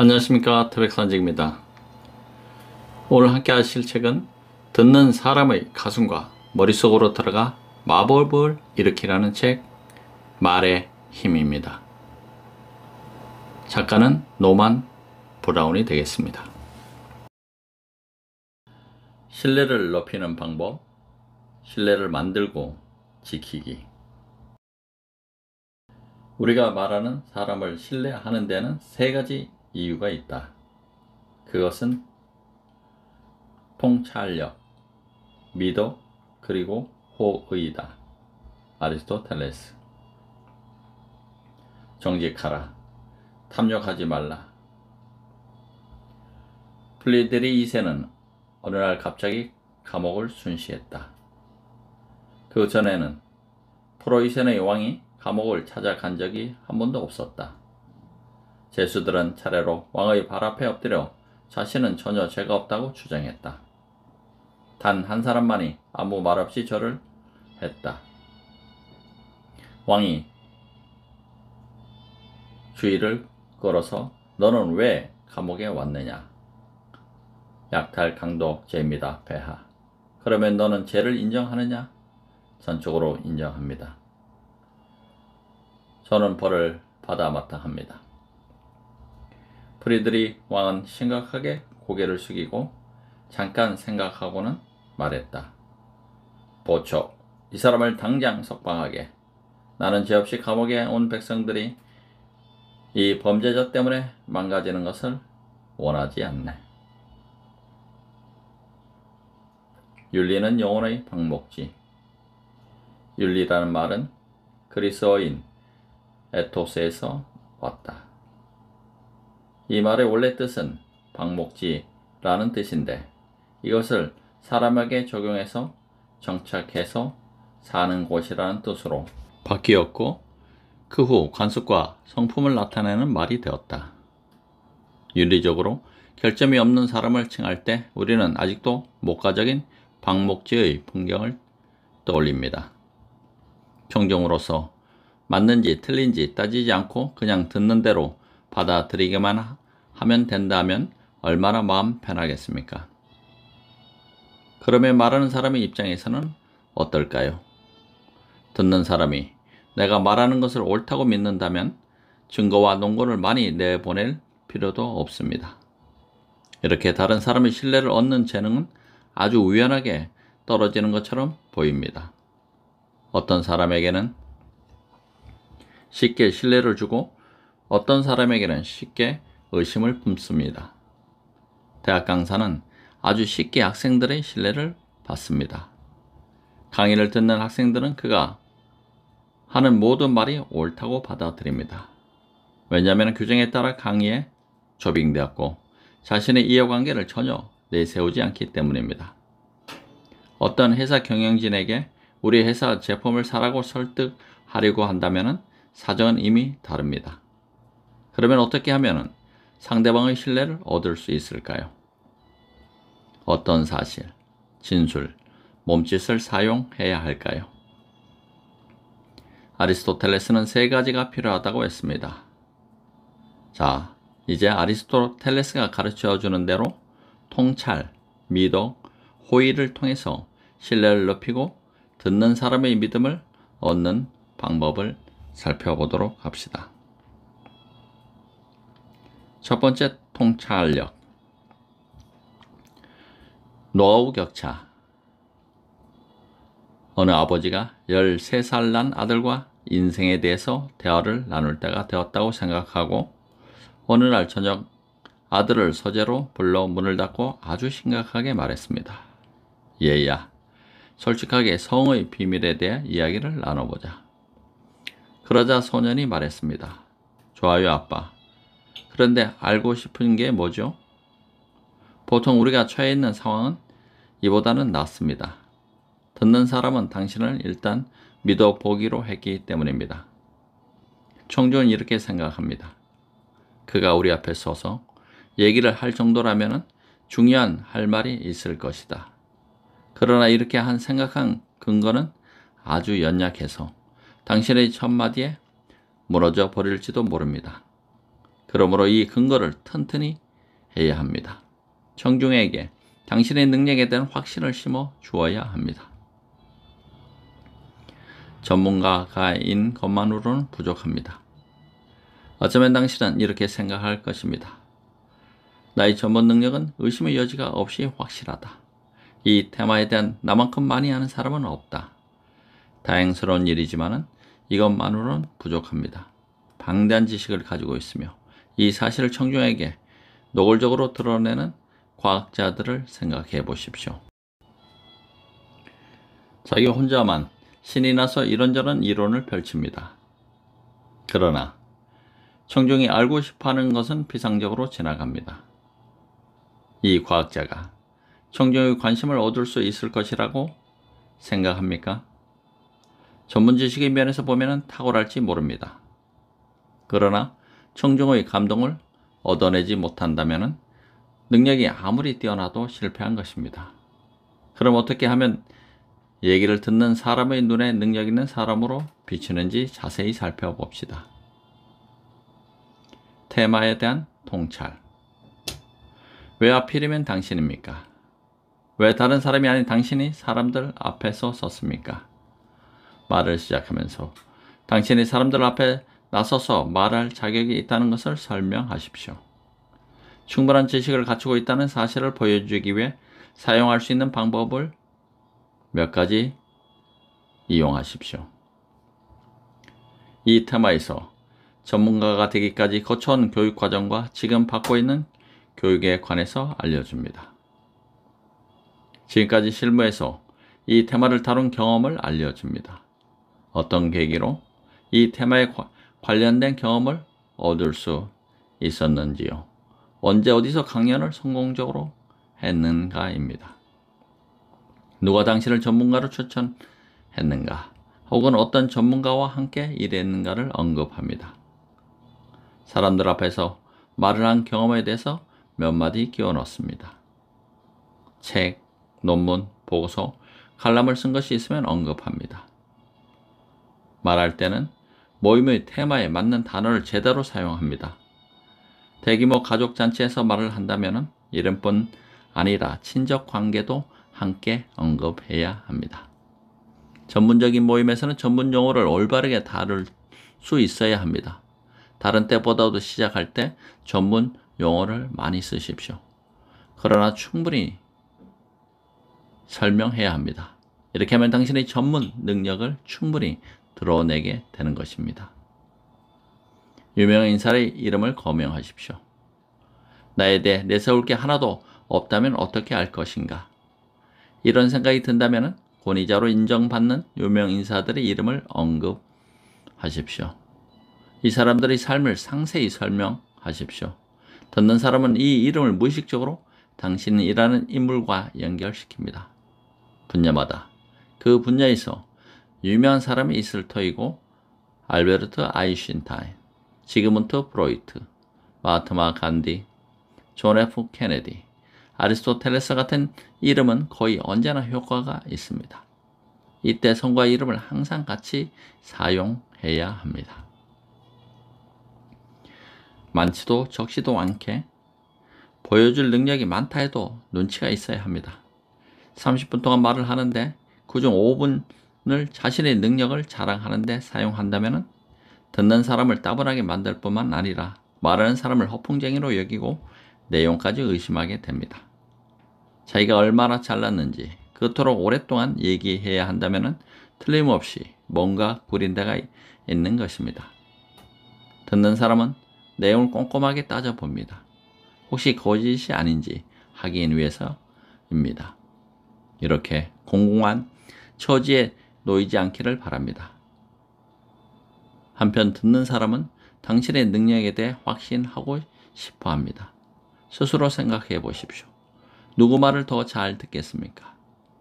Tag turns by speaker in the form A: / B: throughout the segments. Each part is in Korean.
A: 안녕하십니까 태백산직입니다. 오늘 함께 하실 책은 듣는 사람의 가슴과 머릿속으로 들어가 마법을 일으키라는 책 말의 힘입니다. 작가는 노만 브라운이 되겠습니다. 신뢰를 높이는 방법 신뢰를 만들고 지키기 우리가 말하는 사람을 신뢰하는 데는 세 가지 이유가 있다. 그것은 통찰력, 미도, 그리고 호의다. 이 아리스토텔레스. 정직하라. 탐욕하지 말라. 플리데리 2세는 어느 날 갑자기 감옥을 순시했다. 그 전에는 프로이센의 왕이 감옥을 찾아간 적이 한 번도 없었다. 제수들은 차례로 왕의 발 앞에 엎드려 자신은 전혀 죄가 없다고 주장했다. 단 한 사람만이 아무 말 없이 절을 했다. 왕이 주의를 걸어서 너는 왜 감옥에 왔느냐? 약탈 강도 죄입니다. 배하. 그러면 너는 죄를 인정하느냐? 전적으로 인정합니다. 저는 벌을 받아 마땅합니다. 프리드리 왕은 심각하게 고개를 숙이고 잠깐 생각하고는 말했다. 보초, 이 사람을 당장 석방하게. 나는 죄 없이 감옥에 온 백성들이 이 범죄자 때문에 망가지는 것을 원하지 않네. 윤리는 영혼의 방목지. 윤리라는 말은 그리스어인 에토스에서 왔다. 이 말의 원래 뜻은 방목지라는 뜻인데 이것을 사람에게 적용해서 정착해서 사는 곳이라는 뜻으로 바뀌었고 그 후 관습과 성품을 나타내는 말이 되었다. 윤리적으로 결점이 없는 사람을 칭할 때 우리는 아직도 목가적인 방목지의 풍경을 떠올립니다. 청종으로서 맞는지 틀린지 따지지 않고 그냥 듣는 대로 받아들이기만 하면 된다면 얼마나 마음 편하겠습니까? 그러면 말하는 사람의 입장에서는 어떨까요? 듣는 사람이 내가 말하는 것을 옳다고 믿는다면 증거와 논거를 많이 내보낼 필요도 없습니다. 이렇게 다른 사람의 신뢰를 얻는 재능은 아주 우연하게 떨어지는 것처럼 보입니다. 어떤 사람에게는 쉽게 신뢰를 주고 어떤 사람에게는 쉽게 의심을 품습니다. 대학 강사는 아주 쉽게 학생들의 신뢰를 받습니다. 강의를 듣는 학생들은 그가 하는 모든 말이 옳다고 받아들입니다. 왜냐하면 규정에 따라 강의에 조빙되었고 자신의 이해관계를 전혀 내세우지 않기 때문입니다. 어떤 회사 경영진에게 우리 회사 제품을 사라고 설득하려고 한다면 사정은 이미 다릅니다. 그러면 어떻게 하면 상대방의 신뢰를 얻을 수 있을까요? 어떤 사실, 진술, 몸짓을 사용해야 할까요? 아리스토텔레스는 세 가지가 필요하다고 했습니다. 자, 이제 아리스토텔레스가 가르쳐 주는 대로 통찰, 미덕, 호의를 통해서 신뢰를 높이고 듣는 사람의 믿음을 얻는 방법을 살펴보도록 합시다. 첫 번째 통찰력 노하우 격차 어느 아버지가 13살 난 아들과 인생에 대해서 대화를 나눌 때가 되었다고 생각하고 어느 날 저녁 아들을 서재로 불러 문을 닫고 아주 심각하게 말했습니다. 얘야, 솔직하게 성의 비밀에 대해 이야기를 나눠보자. 그러자 소년이 말했습니다. 좋아요, 아빠. 그런데 알고 싶은 게 뭐죠? 보통 우리가 처해 있는 상황은 이보다는 낫습니다. 듣는 사람은 당신을 일단 믿어보기로 했기 때문입니다. 청주는 이렇게 생각합니다. 그가 우리 앞에 서서 얘기를 할 정도라면 중요한 할 말이 있을 것이다. 그러나 이렇게 한 생각한 근거는 아주 연약해서 당신의 첫 마디에 무너져 버릴지도 모릅니다. 그러므로 이 근거를 튼튼히 해야 합니다. 청중에게 당신의 능력에 대한 확신을 심어 주어야 합니다. 전문가가인 것만으로는 부족합니다. 어쩌면 당신은 이렇게 생각할 것입니다. 나의 전문 능력은 의심의 여지가 없이 확실하다. 이 테마에 대한 나만큼 많이 아는 사람은 없다. 다행스러운 일이지만 이것만으로는 부족합니다. 방대한 지식을 가지고 있으며 이 사실을 청중에게 노골적으로 드러내는 과학자들을 생각해 보십시오. 자기 혼자만 신이 나서 이런저런 이론을 펼칩니다. 그러나 청중이 알고 싶어하는 것은 피상적으로 지나갑니다. 이 과학자가 청중의 관심을 얻을 수 있을 것이라고 생각합니까? 전문 지식의 면에서 보면 탁월할지 모릅니다. 그러나 청중의 감동을 얻어내지 못한다면 능력이 아무리 뛰어나도 실패한 것입니다. 그럼 어떻게 하면 얘기를 듣는 사람의 눈에 능력 있는 사람으로 비치는지 자세히 살펴봅시다. 테마에 대한 통찰. 왜 하필이면 당신입니까? 왜 다른 사람이 아닌 당신이 사람들 앞에서 섰습니까? 말을 시작하면서 당신이 사람들 앞에 나서서 말할 자격이 있다는 것을 설명하십시오. 충분한 지식을 갖추고 있다는 사실을 보여주기 위해 사용할 수 있는 방법을 몇 가지 이용하십시오. 이 테마에서 전문가가 되기까지 거쳐온 교육 과정과 지금 받고 있는 교육에 관해서 알려줍니다. 지금까지 실무에서 이 테마를 다룬 경험을 알려줍니다. 어떤 계기로 이 테마에 관 관련된 경험을 얻을 수 있었는지요. 언제 어디서 강연을 성공적으로 했는가입니다. 누가 당신을 전문가로 추천했는가, 혹은 어떤 전문가와 함께 일했는가를 언급합니다. 사람들 앞에서 말을 한 경험에 대해서 몇 마디 끼워 넣습니다. 책, 논문, 보고서, 칼럼을 쓴 것이 있으면 언급합니다. 말할 때는 모임의 테마에 맞는 단어를 제대로 사용합니다. 대규모 가족 잔치에서 말을 한다면 이름뿐 아니라 친족 관계도 함께 언급해야 합니다. 전문적인 모임에서는 전문 용어를 올바르게 다룰 수 있어야 합니다. 다른 때보다도 시작할 때 전문 용어를 많이 쓰십시오. 그러나 충분히 설명해야 합니다. 이렇게 하면 당신의 전문 능력을 충분히 드러내게 되는 것입니다. 유명한 인사의 이름을 거명하십시오. 나에 대해 내세울 게 하나도 없다면 어떻게 알 것인가? 이런 생각이 든다면 권위자로 인정받는 유명 인사들의 이름을 언급하십시오. 이 사람들의 삶을 상세히 설명하십시오. 듣는 사람은 이 이름을 무의식적으로 당신이 라는 인물과 연결시킵니다. 분야마다 그 분야에서 유명한 사람이 있을 터이고 알베르트 아이신타인, 지그문트 프로이트, 마트마 간디, 존 F 케네디, 아리스토텔레스 같은 이름은 거의 언제나 효과가 있습니다. 이때 성과 이름을 항상 같이 사용해야 합니다. 많지도 적지도 않게 보여줄 능력이 많다 해도 눈치가 있어야 합니다. 30분 동안 말을 하는데 그중 5분 오늘 자신의 능력을 자랑하는데 사용한다면 듣는 사람을 따분하게 만들 뿐만 아니라 말하는 사람을 허풍쟁이로 여기고 내용까지 의심하게 됩니다. 자기가 얼마나 잘났는지 그토록 오랫동안 얘기해야 한다면 틀림없이 뭔가 구린 데가 있는 것입니다. 듣는 사람은 내용을 꼼꼼하게 따져봅니다. 혹시 거짓이 아닌지 확인 위해서입니다. 이렇게 공공한 처지에 놓이지 않기를 바랍니다. 한편 듣는 사람은 당신의 능력에 대해 확신하고 싶어 합니다. 스스로 생각해 보십시오. 누구 말을 더 잘 듣겠습니까?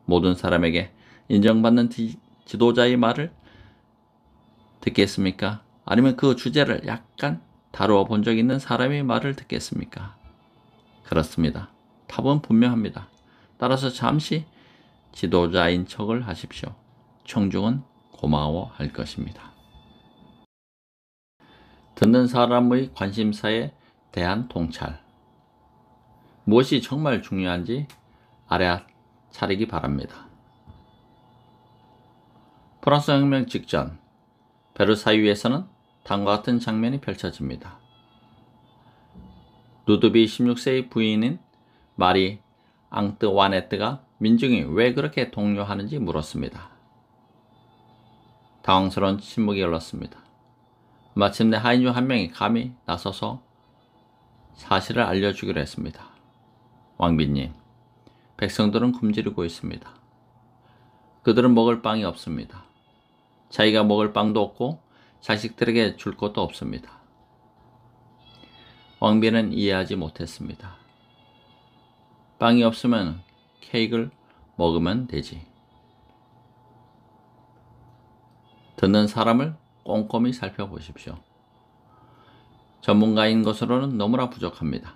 A: 모든 사람에게 인정받는 지, 지도자의 말을 듣겠습니까? 아니면 그 주제를 약간 다루어 본 적 있는 사람의 말을 듣겠습니까? 그렇습니다. 답은 분명합니다. 따라서 잠시 지도자인 척을 하십시오. 청중은 고마워할 것입니다. 듣는 사람의 관심사에 대한 통찰. 무엇이 정말 중요한지 알아차리기 바랍니다. 프랑스 혁명 직전 베르사유에서는 다음과 같은 장면이 펼쳐집니다. 루드비 16세의 부인인 마리 앙뜨와네트가 민중이 왜 그렇게 동요하는지 물었습니다. 당황스러운 침묵이 흘렀습니다. 마침내 하인 중 한 명이 감히 나서서 사실을 알려주기로 했습니다. 왕비님, 백성들은 굶주리고 있습니다. 그들은 먹을 빵이 없습니다. 자기가 먹을 빵도 없고 자식들에게 줄 것도 없습니다. 왕비는 이해하지 못했습니다. 빵이 없으면 케이크를 먹으면 되지. 듣는 사람을 꼼꼼히 살펴보십시오. 전문가인 것으로는 너무나 부족합니다.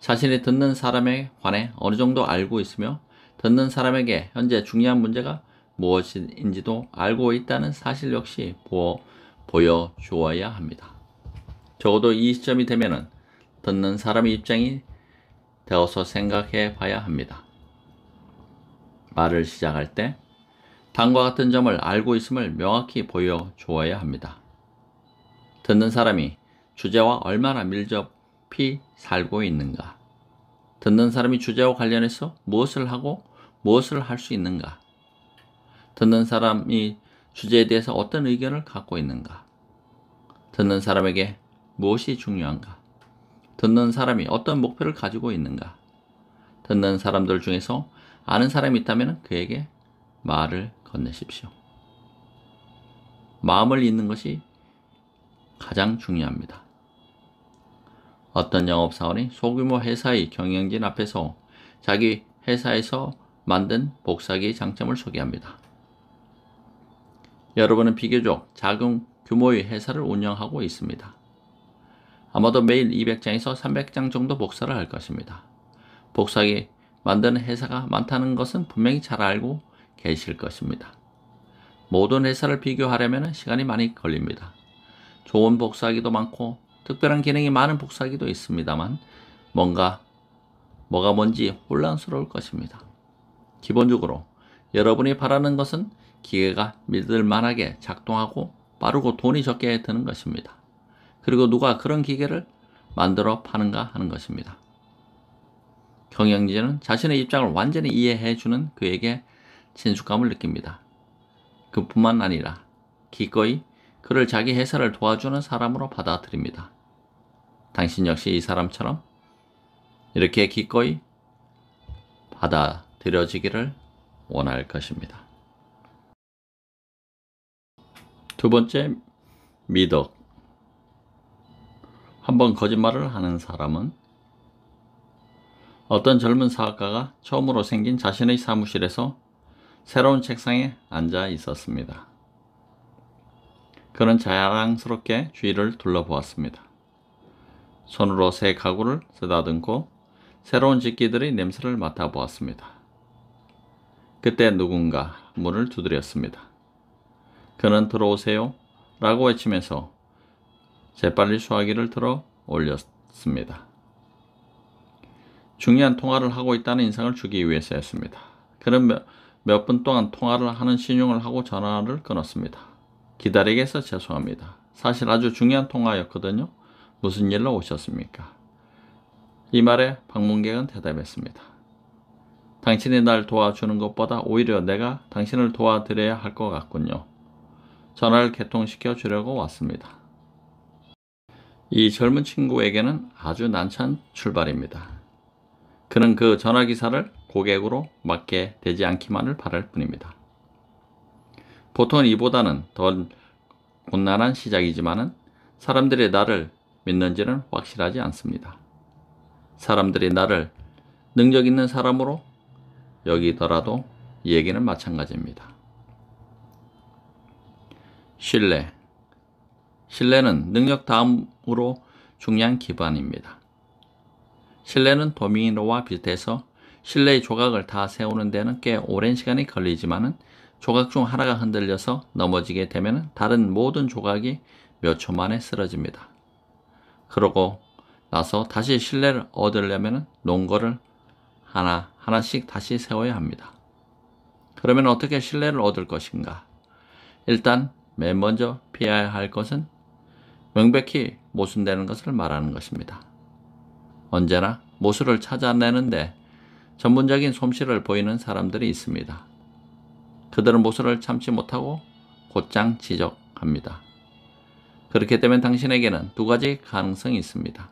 A: 자신이 듣는 사람에 관해 어느 정도 알고 있으며 듣는 사람에게 현재 중요한 문제가 무엇인지도 알고 있다는 사실 역시 보여주어야 합니다. 적어도 이 시점이 되면 듣는 사람의 입장이 되어서 생각해 봐야 합니다. 말을 시작할 때 다음과 같은 점을 알고 있음을 명확히 보여주어야 합니다. 듣는 사람이 주제와 얼마나 밀접히 살고 있는가? 듣는 사람이 주제와 관련해서 무엇을 하고 무엇을 할 수 있는가? 듣는 사람이 주제에 대해서 어떤 의견을 갖고 있는가? 듣는 사람에게 무엇이 중요한가? 듣는 사람이 어떤 목표를 가지고 있는가? 듣는 사람들 중에서 아는 사람이 있다면 그에게 말을 건네십시오. 마음을 잇는 것이 가장 중요합니다. 어떤 영업사원이 소규모 회사의 경영진 앞에서 자기 회사에서 만든 복사기의 장점을 소개합니다. 여러분은 비교적 작은 규모의 회사를 운영하고 있습니다. 아마도 매일 200장에서 300장 정도 복사를 할 것입니다. 복사기 만드는 회사가 많다는 것은 분명히 잘 알고 계실 것입니다. 모든 회사를 비교하려면 시간이 많이 걸립니다. 좋은 복사기도 많고 특별한 기능이 많은 복사기도 있습니다만 뭔가 뭐가 뭔지 혼란스러울 것입니다. 기본적으로 여러분이 바라는 것은 기계가 믿을 만하게 작동하고 빠르고 돈이 적게 드는 것입니다. 그리고 누가 그런 기계를 만들어 파는가 하는 것입니다. 경영진은 자신의 입장을 완전히 이해해주는 그에게 친숙감을 느낍니다. 그뿐만 아니라 기꺼이 그를 자기 회사를 도와주는 사람으로 받아들입니다. 당신 역시 이 사람처럼 이렇게 기꺼이 받아들여지기를 원할 것입니다. 두 번째, 미덕. 한번 거짓말을 하는 사람은 어떤 젊은 사업가가 처음으로 생긴 자신의 사무실에서 새로운 책상에 앉아 있었습니다. 그는 자랑스럽게 주위를 둘러보았습니다. 손으로 새 가구를 쓰다듬고 새로운 집기들의 냄새를 맡아보았습니다. 그때 누군가 문을 두드렸습니다. 그는 들어오세요 라고 외치면서 재빨리 수화기를 들어 올렸습니다. 중요한 통화를 하고 있다는 인상을 주기 위해서였습니다. 그는 몇분 동안 통화를 하는 신용을 하고 전화를 끊었습니다. 기다리게 해서 죄송합니다. 사실 아주 중요한 통화였거든요. 무슨 일로 오셨습니까? 이 말에 방문객은 대답했습니다. 당신이 날 도와주는 것보다 오히려 내가 당신을 도와드려야 할 것 같군요. 전화를 개통시켜 주려고 왔습니다. 이 젊은 친구에게는 아주 난찬 출발입니다. 그는 그 전화기사를 고객으로 맞게 되지 않기만을 바랄 뿐입니다. 보통 이보다는 덜 곤란한 시작이지만 사람들이 나를 믿는지는 확실하지 않습니다. 사람들이 나를 능력 있는 사람으로 여기더라도 이 얘기는 마찬가지입니다. 신뢰. 신뢰는 능력 다음으로 중요한 기반입니다. 신뢰는 도미노와 비슷해서 실내의 조각을 다 세우는 데는 꽤 오랜 시간이 걸리지만 조각 중 하나가 흔들려서 넘어지게 되면 다른 모든 조각이 몇 초 만에 쓰러집니다. 그러고 나서 다시 실내를 얻으려면 농거를 하나 하나씩 다시 세워야 합니다. 그러면 어떻게 실내를 얻을 것인가? 일단 맨 먼저 피해야 할 것은 명백히 모순되는 것을 말하는 것입니다. 언제나 모순을 찾아내는데 전문적인 솜씨를 보이는 사람들이 있습니다. 그들은 모순을 참지 못하고 곧장 지적합니다. 그렇게 되면 당신에게는 두 가지 가능성이 있습니다.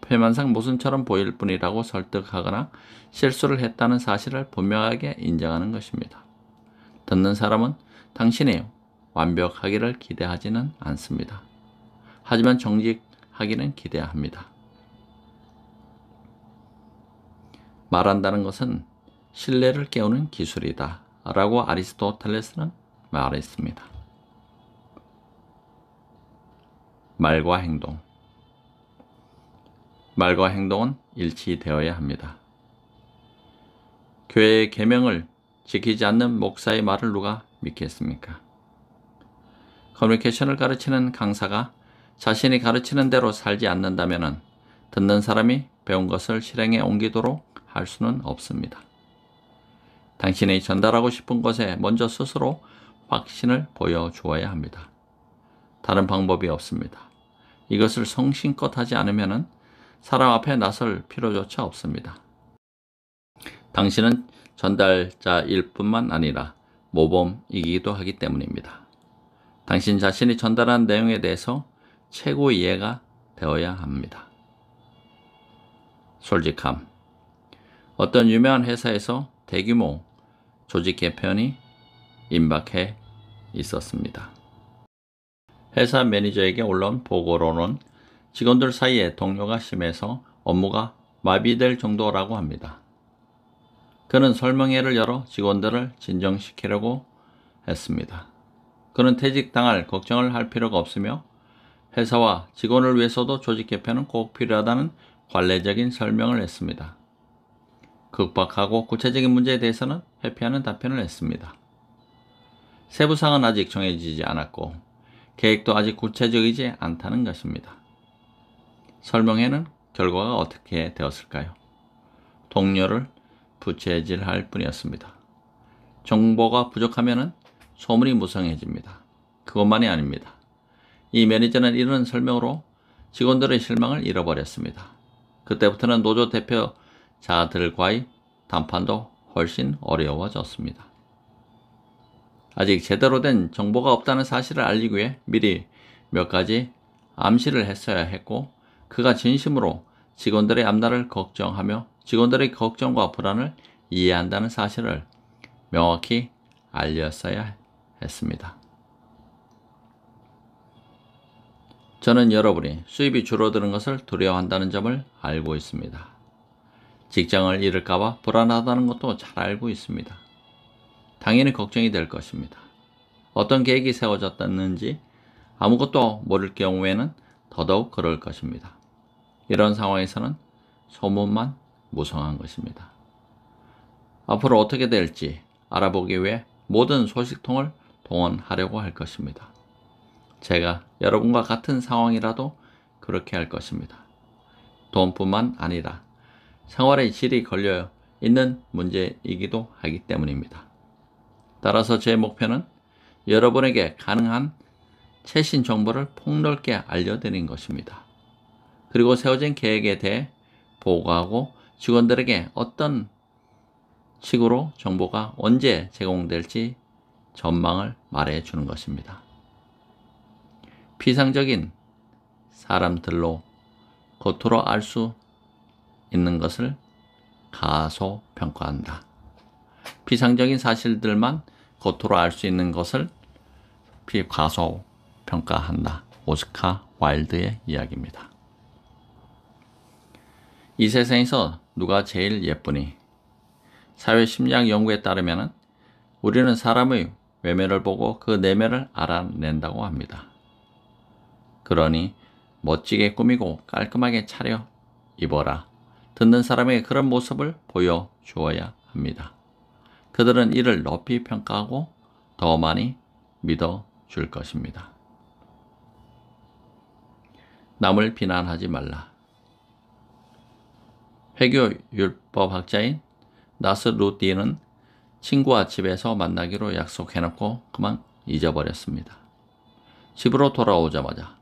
A: 표면상 모순처럼 보일 뿐이라고 설득하거나 실수를 했다는 사실을 분명하게 인정하는 것입니다. 듣는 사람은 당신이 완벽하기를 기대하지는 않습니다. 하지만 정직하기는 기대합니다. 말한다는 것은 신뢰를 깨우는 기술이다 라고 아리스토텔레스는 말했습니다. 말과 행동 말과 행동은 일치되어야 합니다. 교회의 계명을 지키지 않는 목사의 말을 누가 믿겠습니까? 커뮤니케이션을 가르치는 강사가 자신이 가르치는 대로 살지 않는다면 듣는 사람이 배운 것을 실행에 옮기도록 할 수는 없습니다. 당신이 전달하고 싶은 것에 먼저 스스로 확신을 보여주어야 합니다. 다른 방법이 없습니다. 이것을 성신껏 하지 않으면 사람 앞에 나설 필요조차 없습니다. 당신은 전달자일 뿐만 아니라 모범이기도 하기 때문입니다. 당신 자신이 전달한 내용에 대해서 최고 이해가 되어야 합니다. 솔직함 어떤 유명한 회사에서 대규모 조직 개편이 임박해 있었습니다. 회사 매니저에게 올라온 보고로는 직원들 사이에 동료가 심해서 업무가 마비될 정도라고 합니다. 그는 설명회를 열어 직원들을 진정시키려고 했습니다. 그는 퇴직당할 걱정을 할 필요가 없으며 회사와 직원을 위해서도 조직 개편은 꼭 필요하다는 관례적인 설명을 했습니다. 극박하고 구체적인 문제에 대해서는 회피하는 답변을 했습니다 세부사항은 아직 정해지지 않았고 계획도 아직 구체적이지 않다는 것입니다. 설명회는 결과가 어떻게 되었을까요? 동료를 부채질할 뿐이었습니다. 정보가 부족하면 소문이 무성해집니다. 그것만이 아닙니다. 이 매니저는 이런 설명으로 직원들의 실망을 잃어버렸습니다. 그때부터는 노조 대표 자들과의 담판도 훨씬 어려워졌습니다. 아직 제대로 된 정보가 없다는 사실을 알리기 위해 미리 몇 가지 암시를 했어야 했고 그가 진심으로 직원들의 앞날을 걱정하며 직원들의 걱정과 불안을 이해한다는 사실을 명확히 알렸어야 했습니다. 저는 여러분이 수입이 줄어드는 것을 두려워한다는 점을 알고 있습니다. 직장을 잃을까봐 불안하다는 것도 잘 알고 있습니다. 당연히 걱정이 될 것입니다. 어떤 계획이 세워졌는지 아무것도 모를 경우에는 더더욱 그럴 것입니다. 이런 상황에서는 소문만 무성한 것입니다. 앞으로 어떻게 될지 알아보기 위해 모든 소식통을 동원하려고 할 것입니다. 제가 여러분과 같은 상황이라도 그렇게 할 것입니다. 돈뿐만 아니라 생활의 질이 걸려 있는 문제이기도 하기 때문입니다. 따라서 제 목표는 여러분에게 가능한 최신 정보를 폭넓게 알려드린 것입니다. 그리고 세워진 계획에 대해 보고하고 직원들에게 어떤 식으로 정보가 언제 제공될지 전망을 말해 주는 것입니다. 피상적인 사람들로 겉으로 알수 있는 것을 가소평가한다. 비상적인 사실들만 겉으로 알 수 있는 것을 비 가소평가한다. 오스카 와일드의 이야기입니다. 이 세상에서 누가 제일 예쁘니? 사회심리학 연구에 따르면 우리는 사람의 외면을 보고 그 내면을 알아낸다고 합니다. 그러니 멋지게 꾸미고 깔끔하게 차려 입어라. 듣는 사람에게 그런 모습을 보여주어야 합니다. 그들은 이를 높이 평가하고 더 많이 믿어 줄 것입니다. 남을 비난하지 말라. 회교 율법학자인 나스 루디는 친구와 집에서 만나기로 약속해놓고 그만 잊어버렸습니다. 집으로 돌아오자마자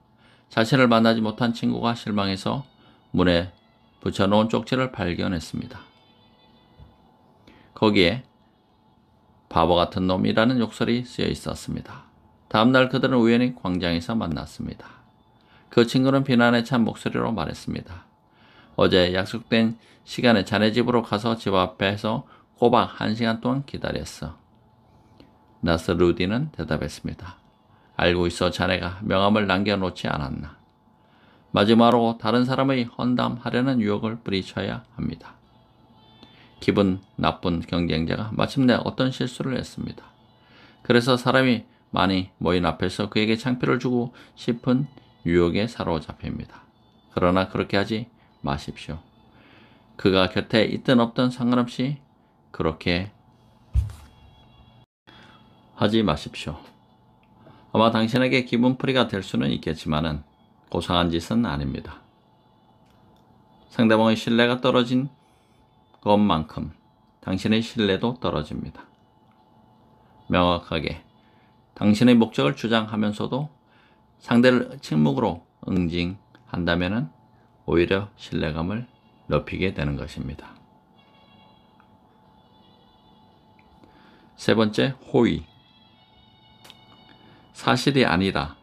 A: 자신을 만나지 못한 친구가 실망해서 문에 붙여놓은 쪽지를 발견했습니다. 거기에 바보 같은 놈이라는 욕설이 쓰여 있었습니다. 다음날 그들은 우연히 광장에서 만났습니다. 그 친구는 비난에 찬 목소리로 말했습니다. 어제 약속된 시간에 자네 집으로 가서 집 앞에서 꼬박 한 시간 동안 기다렸어. 나스 루디는 대답했습니다. 알고 있어 자네가 명함을 남겨놓지 않았나. 마지막으로 다른 사람의 헌담하려는 유혹을 뿌리쳐야 합니다. 기분 나쁜 경쟁자가 마침내 어떤 실수를 했습니다. 그래서 사람이 많이 모인 앞에서 그에게 창피를 주고 싶은 유혹에 사로잡힙니다. 그러나 그렇게 하지 마십시오. 그가 곁에 있든 없든 상관없이 그렇게 하지 마십시오. 아마 당신에게 기분풀이가 될 수는 있겠지만은 고상한 짓은 아닙니다. 상대방의 신뢰가 떨어진 것만큼 당신의 신뢰도 떨어집니다. 명확하게 당신의 목적을 주장하면서도 상대를 침묵으로 응징한다면 오히려 신뢰감을 높이게 되는 것입니다. 세 번째, 호의. 사실이 아니라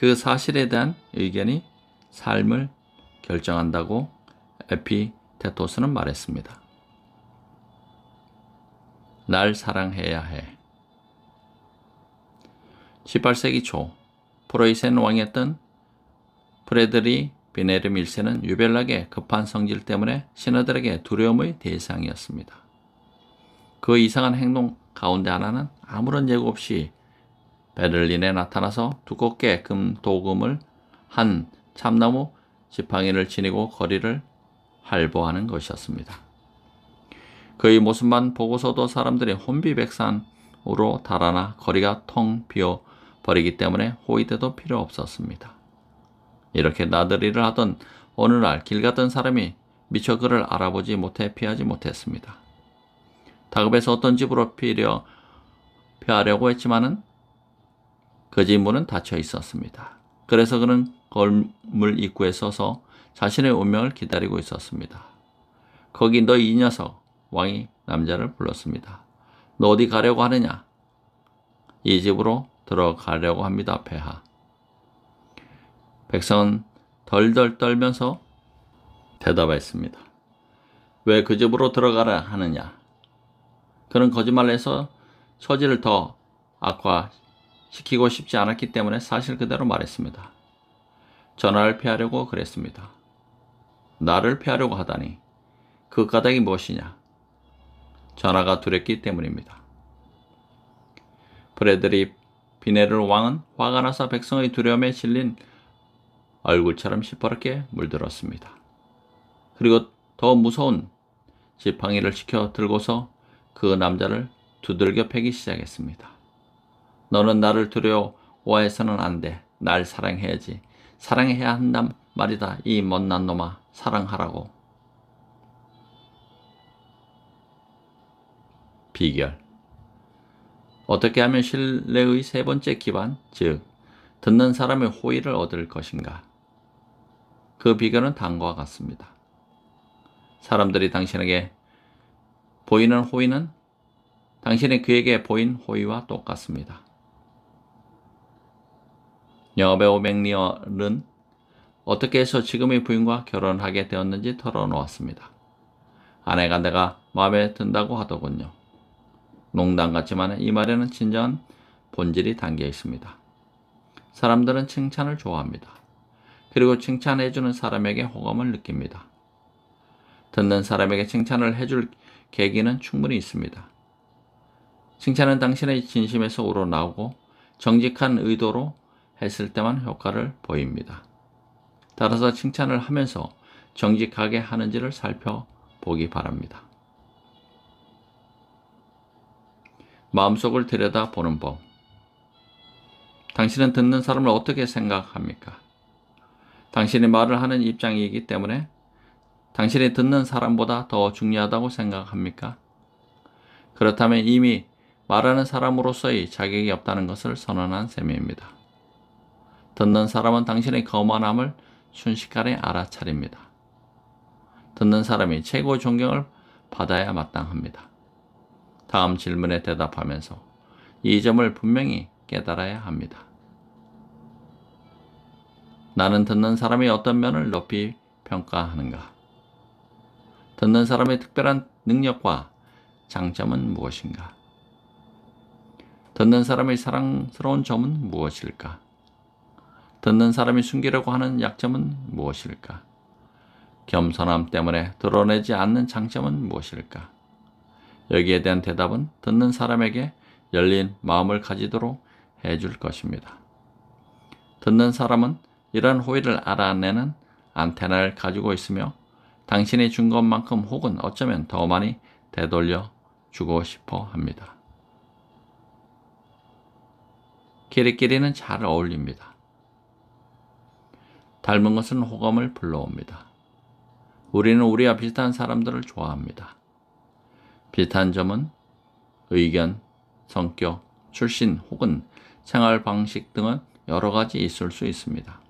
A: 그 사실에 대한 의견이 삶을 결정한다고 에피테토스는 말했습니다. 날 사랑해야 해. 18세기 초 프로이센 왕이었던 프레드리 비네름 1세는 유별나게 급한 성질 때문에 신하들에게 두려움의 대상이었습니다. 그 이상한 행동 가운데 하나는 아무런 예고 없이 베를린에 나타나서 두껍게 금 도금을 한 참나무 지팡이를 지니고 거리를 할보하는 것이었습니다. 그의 모습만 보고서도 사람들이 혼비백산으로 달아나 거리가 텅 비어 버리기 때문에 호의대도 필요 없었습니다. 이렇게 나들이를 하던 어느 날길갔던 사람이 미처 그를 알아보지 못해 피하지 못했습니다. 다급해서 어떤 집으로 피려 피하려고 했지만은 거지문은 그 닫혀 있었습니다. 그래서 그는 건물 입구에 서서 자신의 운명을 기다리고 있었습니다. 거기 너 이 녀석 왕이 남자를 불렀습니다. 너 어디 가려고 하느냐? 이 집으로 들어가려고 합니다. 폐하. 백성은 덜덜 떨면서 대답했습니다. 왜 그 집으로 들어가라 하느냐? 그는 거짓말해서 처지를 더 악화 시키고 싶지 않았기 때문에 사실 그대로 말했습니다. 전화를 피하려고 그랬습니다. 나를 피하려고 하다니 그 까닭이 무엇이냐? 전화가 두렵기 때문입니다. 브레드립 비네를 왕은 화가 나서 백성의 두려움에 질린 얼굴처럼 시퍼렇게 물들었습니다. 그리고 더 무서운 지팡이를 시켜 들고서 그 남자를 두들겨 패기 시작했습니다. 너는 나를 두려워해서는 안 돼. 날 사랑해야지. 사랑해야 한단 말이다. 이 못난 놈아. 사랑하라고. 비결. 어떻게 하면 신뢰의 세 번째 기반, 즉, 듣는 사람의 호의를 얻을 것인가? 그 비결은 다음과 같습니다. 사람들이 당신에게 보이는 호의는 당신이그에게 보인 호의와 똑같습니다. 여배우 맥리얼은 어떻게 해서 지금의 부인과 결혼하게 되었는지 털어놓았습니다. 아내가 내가 마음에 든다고 하더군요. 농담 같지만 이 말에는 진정한 본질이 담겨 있습니다. 사람들은 칭찬을 좋아합니다. 그리고 칭찬해주는 사람에게 호감을 느낍니다. 듣는 사람에게 칭찬을 해줄 계기는 충분히 있습니다. 칭찬은 당신의 진심에서 우러나오고 정직한 의도로 했을 때만 효과를 보입니다. 따라서 칭찬을 하면서 정직하게 하는지를 살펴보기 바랍니다. 마음속을 들여다보는 법. 당신은 듣는 사람을 어떻게 생각합니까? 당신이 말을 하는 입장이기 때문에 당신이 듣는 사람보다 더 중요하다고 생각합니까? 그렇다면 이미 말하는 사람으로서의 자격이 없다는 것을 선언한 셈입니다. 듣는 사람은 당신의 거만함을 순식간에 알아차립니다. 듣는 사람이 최고 존경을 받아야 마땅합니다. 다음 질문에 대답하면서 이 점을 분명히 깨달아야 합니다. 나는 듣는 사람이 어떤 면을 높이 평가하는가? 듣는 사람의 특별한 능력과 장점은 무엇인가? 듣는 사람의 사랑스러운 점은 무엇일까? 듣는 사람이 숨기려고 하는 약점은 무엇일까? 겸손함 때문에 드러내지 않는 장점은 무엇일까? 여기에 대한 대답은 듣는 사람에게 열린 마음을 가지도록 해줄 것입니다. 듣는 사람은 이런 호의를 알아내는 안테나를 가지고 있으며 당신이 준 것만큼 혹은 어쩌면 더 많이 되돌려 주고 싶어 합니다. 끼리끼리는 잘 어울립니다. 닮은 것은 호감을 불러옵니다. 우리는 우리와 비슷한 사람들을 좋아합니다. 비슷한 점은 의견, 성격, 출신 혹은 생활 방식 등은 여러 가지 있을 수 있습니다.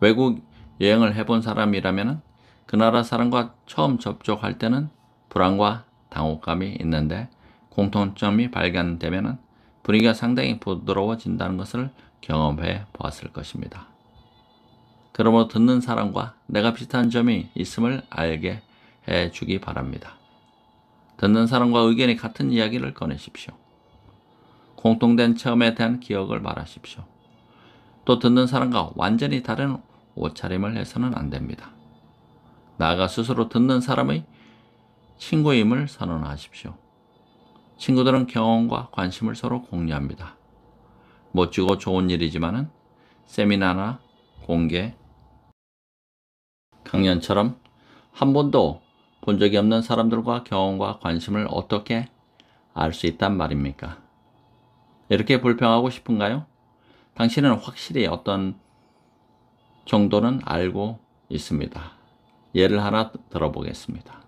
A: 외국 여행을 해본 사람이라면 그 나라 사람과 처음 접촉할 때는 불안과 당혹감이 있는데 공통점이 발견되면 분위기가 상당히 부드러워진다는 것을 경험해 보았을 것입니다. 그러므로 듣는 사람과 내가 비슷한 점이 있음을 알게 해 주기 바랍니다. 듣는 사람과 의견이 같은 이야기를 꺼내십시오. 공통된 체험에 대한 기억을 말하십시오. 또 듣는 사람과 완전히 다른 옷차림을 해서는 안 됩니다. 나아가 스스로 듣는 사람의 친구임을 선언하십시오. 친구들은 경험과 관심을 서로 공유합니다. 멋지고 뭐 좋은 일이지만은 세미나나 공개, 강연처럼 한 번도 본 적이 없는 사람들과 경험과 관심을 어떻게 알 수 있단 말입니까? 이렇게 불평하고 싶은가요? 당신은 확실히 어떤 정도는 알고 있습니다. 예를 하나 들어보겠습니다.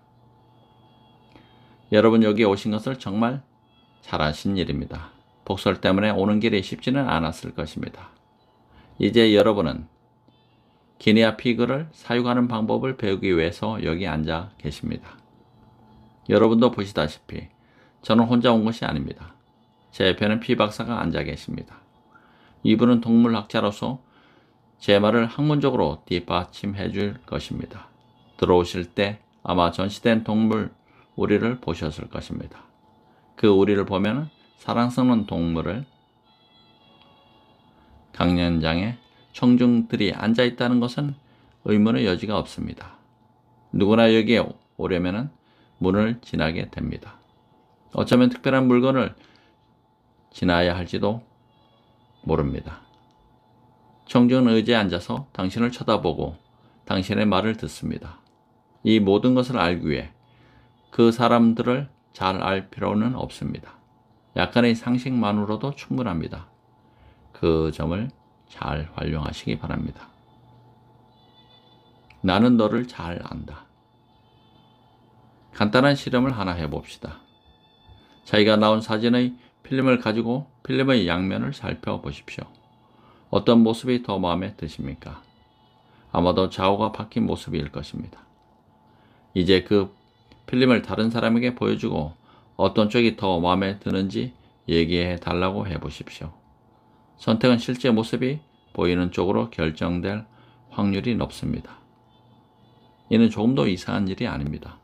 A: 여러분 여기 오신 것을 정말 잘하신 일입니다. 독설 때문에 오는 길이 쉽지는 않았을 것입니다. 이제 여러분은 기니아 피그를 사육하는 방법을 배우기 위해서 여기 앉아 계십니다. 여러분도 보시다시피 저는 혼자 온 것이 아닙니다. 제 옆에는 피 박사가 앉아 계십니다. 이분은 동물학자로서 제 말을 학문적으로 뒷받침해 줄 것입니다. 들어오실 때 아마 전시된 동물 우리를 보셨을 것입니다. 그 우리를 보면 사랑스러운 동물을 강연장에 청중들이 앉아 있다는 것은 의문의 여지가 없습니다. 누구나 여기에 오려면 문을 지나게 됩니다. 어쩌면 특별한 물건을 지나야 할지도 모릅니다. 청중은 의자에 앉아서 당신을 쳐다보고 당신의 말을 듣습니다. 이 모든 것을 알기 위해 그 사람들을 잘 알 필요는 없습니다. 약간의 상식만으로도 충분합니다. 그 점을 잘 활용하시기 바랍니다. 나는 너를 잘 안다. 간단한 실험을 하나 해봅시다. 자기가 나온 사진의 필름을 가지고 필름의 양면을 살펴보십시오. 어떤 모습이 더 마음에 드십니까? 아마도 좌우가 바뀐 모습일 것입니다. 이제 그 필름을 다른 사람에게 보여주고 어떤 쪽이 더 마음에 드는지 얘기해 달라고 해 보십시오. 선택은 실제 모습이 보이는 쪽으로 결정될 확률이 높습니다. 이는 조금도 이상한 일이 아닙니다.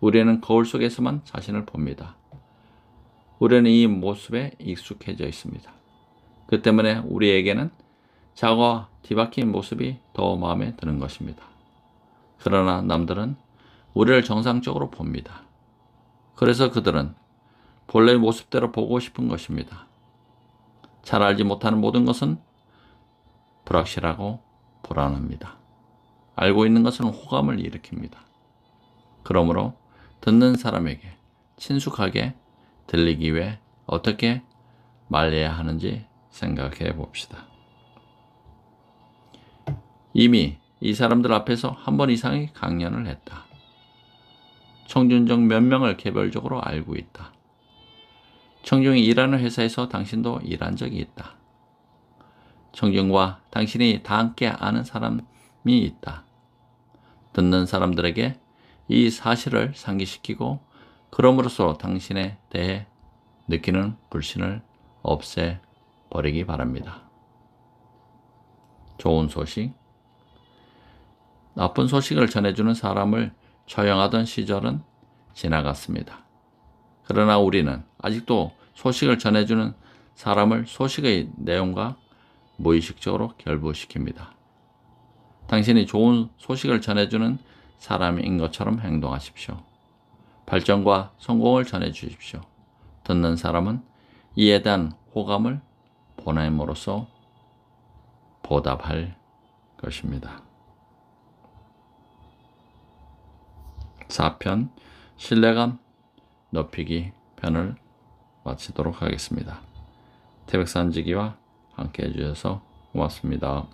A: 우리는 거울 속에서만 자신을 봅니다. 우리는 이 모습에 익숙해져 있습니다. 그 때문에 우리에게는 자와 뒤바뀐 모습이 더 마음에 드는 것입니다. 그러나 남들은 우리를 정상적으로 봅니다. 그래서 그들은 본래의 모습대로 보고 싶은 것입니다. 잘 알지 못하는 모든 것은 불확실하고 불안합니다. 알고 있는 것은 호감을 일으킵니다. 그러므로 듣는 사람에게 친숙하게 들리기 위해 어떻게 말해야 하는지 생각해 봅시다. 이미 이 사람들 앞에서 한 번 이상의 강연을 했다. 청준 중몇 명을 개별적으로 알고 있다. 청중이 일하는 회사에서 당신도 일한 적이 있다. 청중과 당신이 다 함께 아는 사람이 있다. 듣는 사람들에게 이 사실을 상기시키고 그럼으로써 당신에 대해 느끼는 불신을 없애버리기 바랍니다. 좋은 소식 나쁜 소식을 전해주는 사람을 처형하던 시절은 지나갔습니다. 그러나 우리는 아직도 소식을 전해주는 사람을 소식의 내용과 무의식적으로 결부시킵니다. 당신이 좋은 소식을 전해주는 사람인 것처럼 행동하십시오. 발전과 성공을 전해주십시오. 듣는 사람은 이에 대한 호감을 보냄으로써 보답할 것입니다. 4편 신뢰감 높이기 편을 마치도록 하겠습니다. 태백산지기와 함께 해주셔서 고맙습니다.